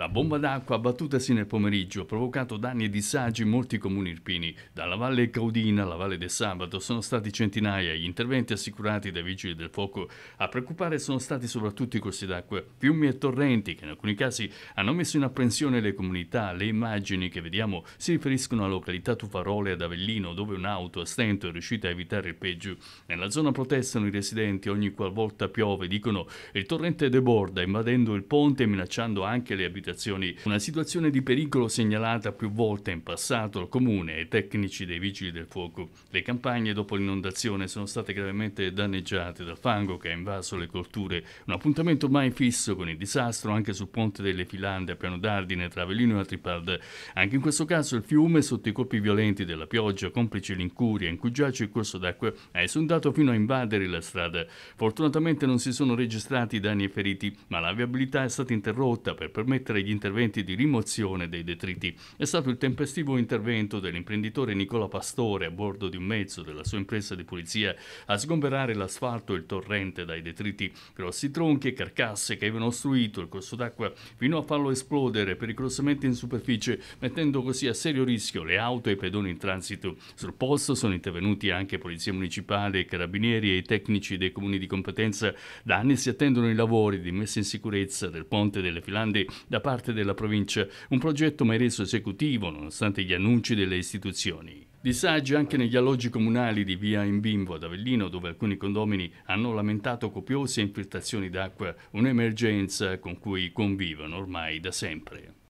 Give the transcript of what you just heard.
La bomba d'acqua abbattutasi nel pomeriggio ha provocato danni e disagi in molti comuni irpini. Dalla Valle Caudina alla Valle del Sabato sono stati centinaia gli interventi assicurati dai vigili del fuoco. A preoccupare sono stati soprattutto i corsi d'acqua, fiumi e torrenti che in alcuni casi hanno messo in apprensione le comunità. Le immagini che vediamo si riferiscono alla località Tufarole ad Avellino dove un'auto a stento è riuscita a evitare il peggio. Nella zona protestano i residenti ogni qualvolta piove, dicono il torrente deborda invadendo il ponte e minacciando anche le abitazioni abitazioni. Una situazione di pericolo segnalata più volte in passato al comune e ai tecnici dei vigili del fuoco. Le campagne dopo l'inondazione sono state gravemente danneggiate dal fango che ha invaso le colture. Un appuntamento mai fisso con il disastro anche sul ponte delle Filande a Piano d'Ardine tra Avellino e Atripad. Anche in questo caso il fiume, sotto i colpi violenti della pioggia, complice l'incuria in cui giace il corso d'acqua, ha esondato fino a invadere la strada. Fortunatamente non si sono registrati danni e feriti, ma la viabilità è stata interrotta per permettere effettuare gli interventi di rimozione dei detriti. È stato il tempestivo intervento dell'imprenditore Nicola Pastore a bordo di un mezzo della sua impresa di pulizia a sgomberare l'asfalto e il torrente dai detriti, grossi tronchi e carcasse che avevano ostruito il corso d'acqua fino a farlo esplodere pericolosamente in superficie, mettendo così a serio rischio le auto e i pedoni in transito. Sul posto sono intervenuti anche polizia municipale, carabinieri e i tecnici dei comuni di competenza. Da anni si attendono i lavori di messa in sicurezza del ponte delle Filande da parte parte della provincia, un progetto mai reso esecutivo nonostante gli annunci delle istituzioni. Disagi anche negli alloggi comunali di via Imbimbo ad Avellino, dove alcuni condomini hanno lamentato copiose infiltrazioni d'acqua, un'emergenza con cui convivono ormai da sempre.